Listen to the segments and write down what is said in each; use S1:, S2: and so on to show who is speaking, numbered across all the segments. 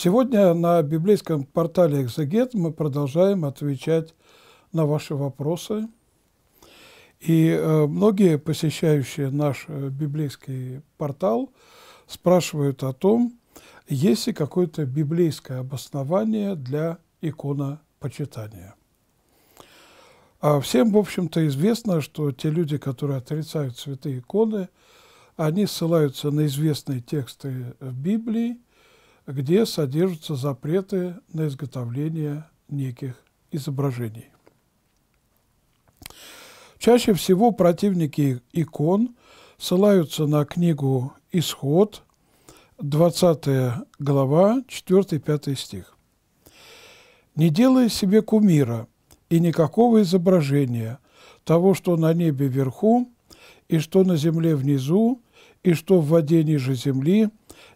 S1: Сегодня на библейском портале Экзагет мы продолжаем отвечать на ваши вопросы. И э, многие, посещающие наш э, библейский портал, спрашивают о том, есть ли какое-то библейское обоснование для иконопочитания. А всем, в общем-то, известно, что те люди, которые отрицают святые иконы, они ссылаются на известные тексты Библии – где содержатся запреты на изготовление неких изображений. Чаще всего противники икон ссылаются на книгу «Исход», 20 глава, 4-5 стих. «Не делай себе кумира и никакого изображения того, что на небе вверху, и что на земле внизу, и что в воде ниже земли,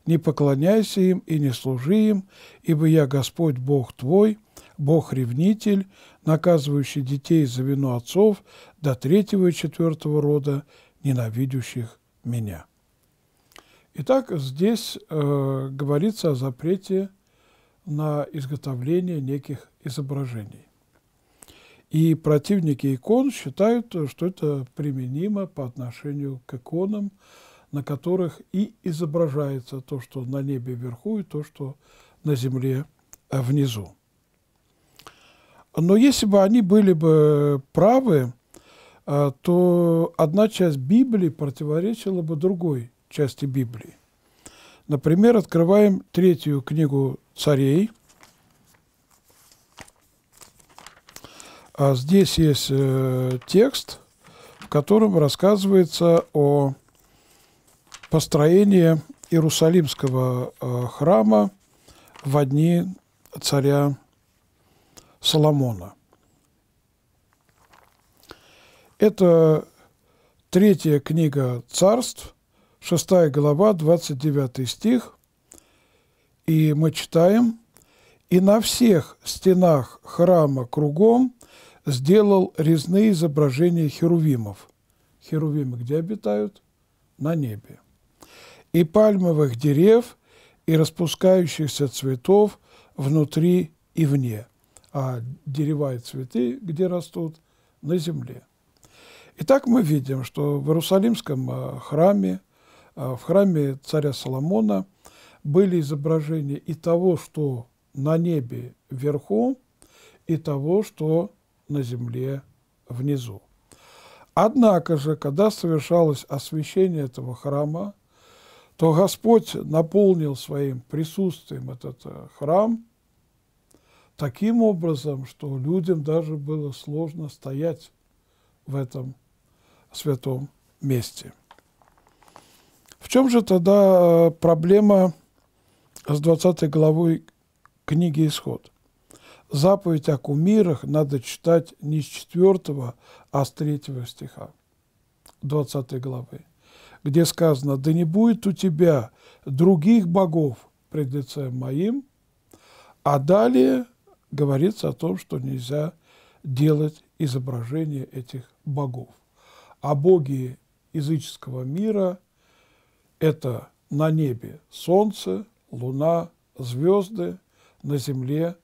S1: не поклоняйся им и не служи им, ибо я Господь Бог твой, Бог-ревнитель, наказывающий детей за вину отцов до третьего и четвертого рода, ненавидящих меня». Итак, здесь э, говорится о запрете на изготовление неких изображений. И противники икон считают, что это применимо по отношению к иконам, на которых и изображается то, что на небе вверху, и то, что на земле э, внизу. Но если бы они были бы правы, э, то одна часть Библии противоречила бы другой части Библии. Например, открываем третью книгу царей. А здесь есть э, текст, в котором рассказывается о построение Иерусалимского э, храма в одни царя Соломона. Это третья книга царств, 6 глава, 29 стих. И мы читаем, «И на всех стенах храма кругом сделал резные изображения херувимов». Херувимы где обитают? На небе и пальмовых дерев, и распускающихся цветов внутри и вне, а дерева и цветы где растут? На земле. Итак, мы видим, что в Иерусалимском э, храме, э, в храме царя Соломона были изображения и того, что на небе вверху, и того, что на земле внизу. Однако же, когда совершалось освящение этого храма, то Господь наполнил своим присутствием этот э, храм таким образом, что людям даже было сложно стоять в этом святом месте. В чем же тогда э, проблема с 20 главой книги «Исход»? Заповедь о кумирах надо читать не с 4, а с 3 стиха 20 главы где сказано, да не будет у тебя других богов пред лицем моим, а далее говорится о том, что нельзя делать изображение этих богов. А боги языческого мира – это на небе солнце, луна, звезды, на земле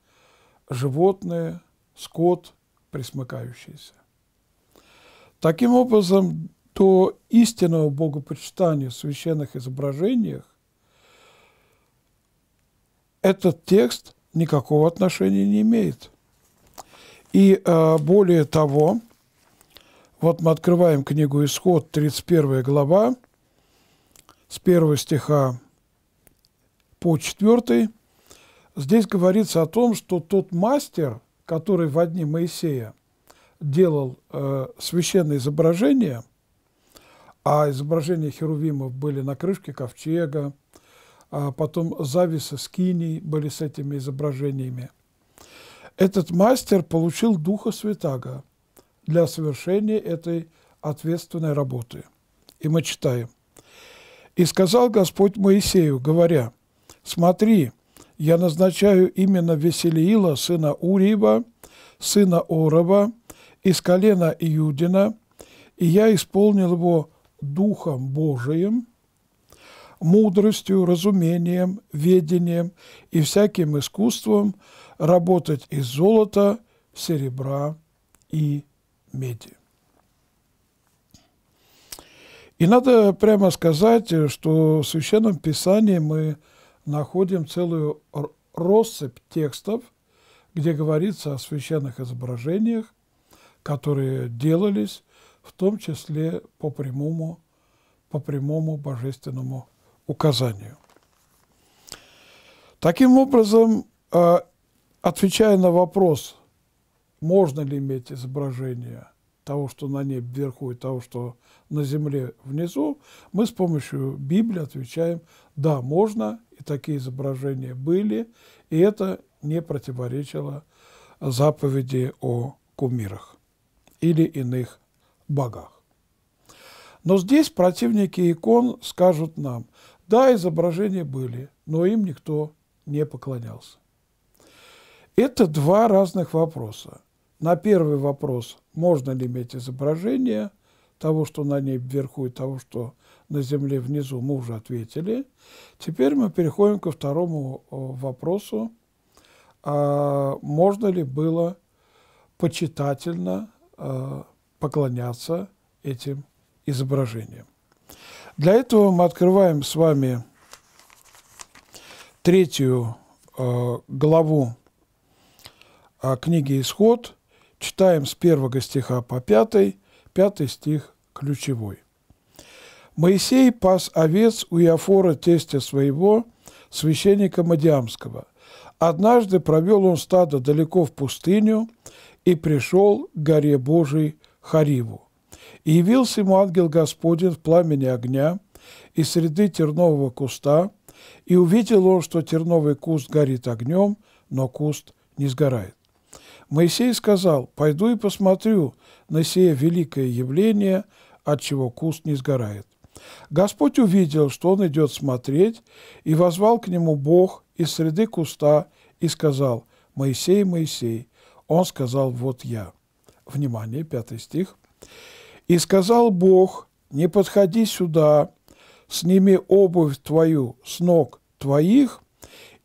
S1: животные, скот, присмыкающиеся. Таким образом, то истинного богопочитания в священных изображениях этот текст никакого отношения не имеет. И а, более того, вот мы открываем книгу «Исход», 31 глава, с 1 стиха по 4. Здесь говорится о том, что тот мастер, который в одни Моисея делал э, священное изображение – а изображения херувимов были на крышке ковчега, а потом зависы скиний были с этими изображениями. Этот мастер получил Духа Святаго для совершения этой ответственной работы. И мы читаем. «И сказал Господь Моисею, говоря, «Смотри, я назначаю именно Веселиила, сына Уриева, сына Орова, из колена Иудина, и я исполнил его Духом Божиим, мудростью, разумением, ведением и всяким искусством работать из золота, серебра и меди. И надо прямо сказать, что в Священном Писании мы находим целую россыпь текстов, где говорится о священных изображениях, которые делались в том числе по прямому, по прямому божественному указанию. Таким образом, э, отвечая на вопрос, можно ли иметь изображение того, что на небе вверху и того, что на земле внизу, мы с помощью Библии отвечаем, да, можно, и такие изображения были, и это не противоречило заповеди о кумирах или иных богах. Но здесь противники икон скажут нам, да, изображения были, но им никто не поклонялся. Это два разных вопроса. На первый вопрос, можно ли иметь изображение того, что на ней вверху и того, что на земле внизу, мы уже ответили. Теперь мы переходим ко второму э, вопросу, а можно ли было почитательно э, поклоняться этим изображениям. Для этого мы открываем с вами третью э, главу э, книги «Исход», читаем с первого стиха по пятый, пятый стих ключевой. «Моисей пас овец у Иофора, тестя своего, священника Мадиамского. Однажды провел он стадо далеко в пустыню и пришел к горе Божией Хариву. И явился ему ангел Господень в пламени огня из среды тернового куста, и увидел он, что терновый куст горит огнем, но куст не сгорает. Моисей сказал, «Пойду и посмотрю на сие великое явление, от чего куст не сгорает». Господь увидел, что он идет смотреть, и возвал к нему Бог из среды куста и сказал, «Моисей, Моисей». Он сказал, «Вот я» внимание, пятый стих, «И сказал Бог, не подходи сюда, сними обувь твою с ног твоих,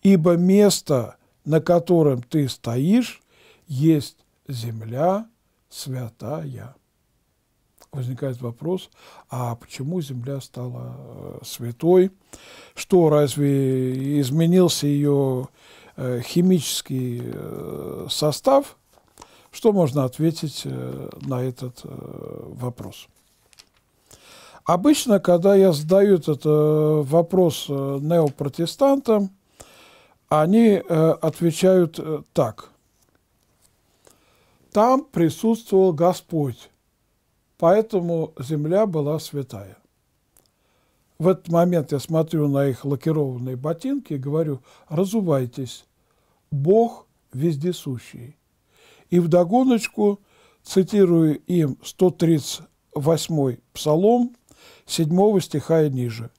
S1: ибо место, на котором ты стоишь, есть земля святая». Возникает вопрос, а почему земля стала э, святой? Что, разве изменился ее э, химический э, состав – что можно ответить э, на этот э, вопрос? Обычно, когда я задаю этот э, вопрос неопротестантам, они отвечают так. Там присутствовал Господь, поэтому земля была святая. В этот момент я смотрю на их лакированные ботинки и говорю, разувайтесь, Бог вездесущий – и вдогоночку цитирую им 138 Псалом 7 стиха и ниже.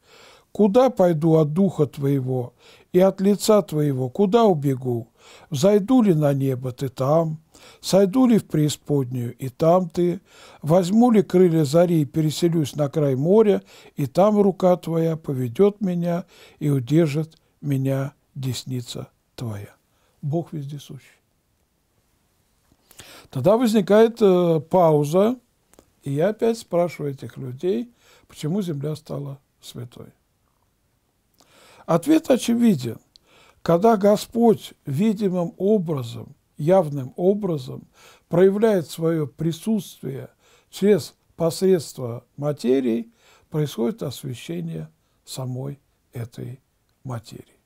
S1: «Куда пойду от Духа Твоего и от лица Твоего, куда убегу? Зайду ли на небо Ты там? Сойду ли в преисподнюю, и там Ты? Возьму ли крылья зари и переселюсь на край моря, и там рука Твоя поведет меня и удержит меня десница Твоя». Бог вездесущий. Тогда возникает э, пауза, и я опять спрашиваю этих людей, почему земля стала святой. Ответ очевиден. Когда Господь видимым образом, явным образом проявляет свое присутствие через посредство материи, происходит освящение самой этой материи.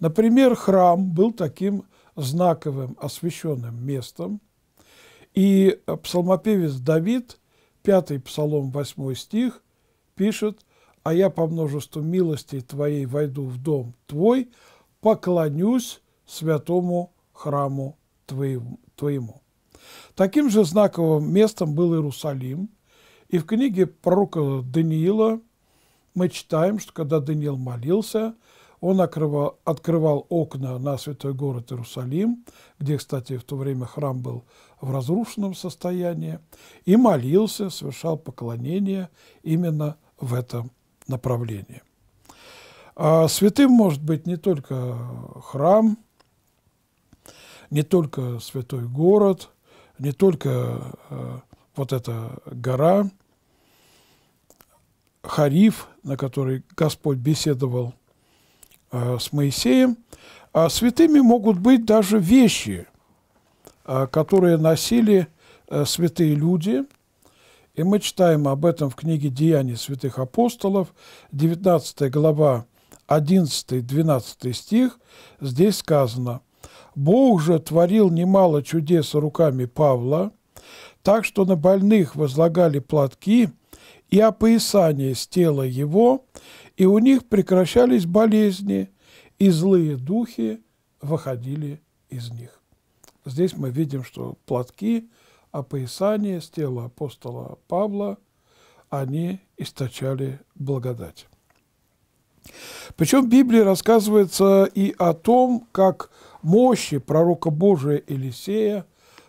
S1: Например, храм был таким знаковым освященным местом – и псалмопевец Давид, 5 псалом, 8 стих, пишет «А я по множеству милостей твоей войду в дом твой, поклонюсь святому храму твоему». Таким же знаковым местом был Иерусалим. И в книге пророка Даниила мы читаем, что когда Даниил молился, он окрывал, открывал окна на святой город Иерусалим, где, кстати, в то время храм был в разрушенном состоянии, и молился, совершал поклонение именно в этом направлении. А святым может быть не только храм, не только святой город, не только э, вот эта гора, Хариф, на которой Господь беседовал Э, с Моисеем. А святыми могут быть даже вещи, а, которые носили э, святые люди. И мы читаем об этом в книге «Деяний святых апостолов», 19 глава, 11-12 стих. Здесь сказано «Бог же творил немало чудес руками Павла, так что на больных возлагали платки – и опоясание с тела его, и у них прекращались болезни, и злые духи выходили из них. Здесь мы видим, что платки, опоясание с тела апостола Павла, они источали благодать. Причем в Библии рассказывается и о том, как мощи пророка Божия Елисея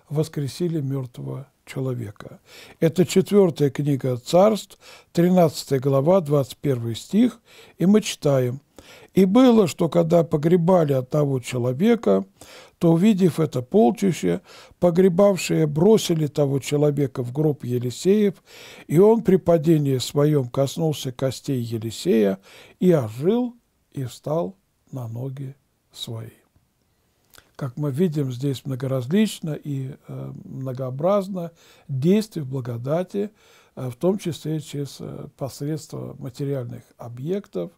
S1: воскресили мертвого человека. Это четвертая книга царств, 13 глава, 21 стих, и мы читаем. «И было, что когда погребали одного человека, то, увидев это полчище, погребавшие бросили того человека в гроб Елисеев, и он при падении своем коснулся костей Елисея и ожил и встал на ноги свои». Как мы видим, здесь многоразлично и э, многообразно действие благодати, э, в том числе через э, посредство материальных объектов,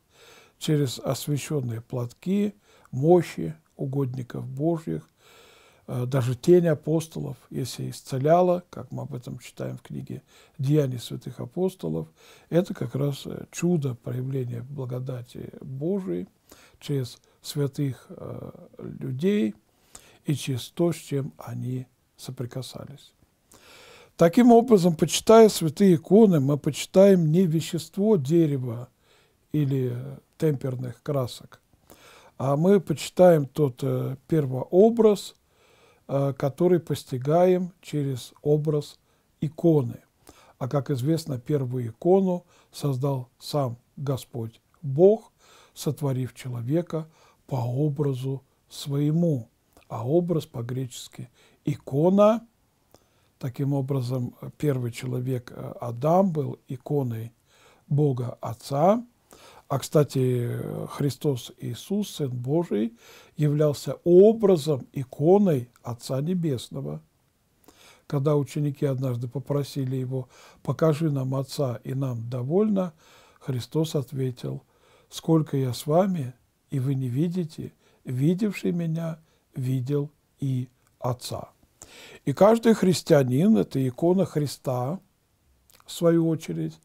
S1: через освященные платки, мощи угодников Божьих, даже тень апостолов, если исцеляла, как мы об этом читаем в книге «Деяний святых апостолов», это как раз чудо проявления благодати Божией через святых людей – и через то, с чем они соприкасались. Таким образом, почитая святые иконы, мы почитаем не вещество дерева или темперных красок, а мы почитаем тот э, первообраз, э, который постигаем через образ иконы. А как известно, первую икону создал сам Господь Бог, сотворив человека по образу своему а образ по-гречески икона. Таким образом, первый человек э, Адам был иконой Бога Отца. А, кстати, Христос Иисус, Сын Божий, являлся образом, иконой Отца Небесного. Когда ученики однажды попросили его «покажи нам Отца, и нам довольно», Христос ответил «сколько я с вами, и вы не видите, видевший меня видел и Отца. И каждый христианин – это икона Христа, в свою очередь,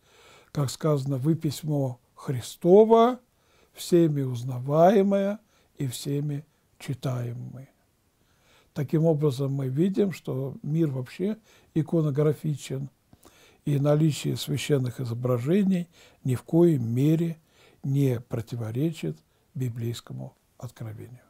S1: как сказано, вы письмо Христово, всеми узнаваемое и всеми читаемое. Таким образом, мы видим, что мир вообще иконографичен, и наличие священных изображений ни в коей мере не противоречит библейскому откровению.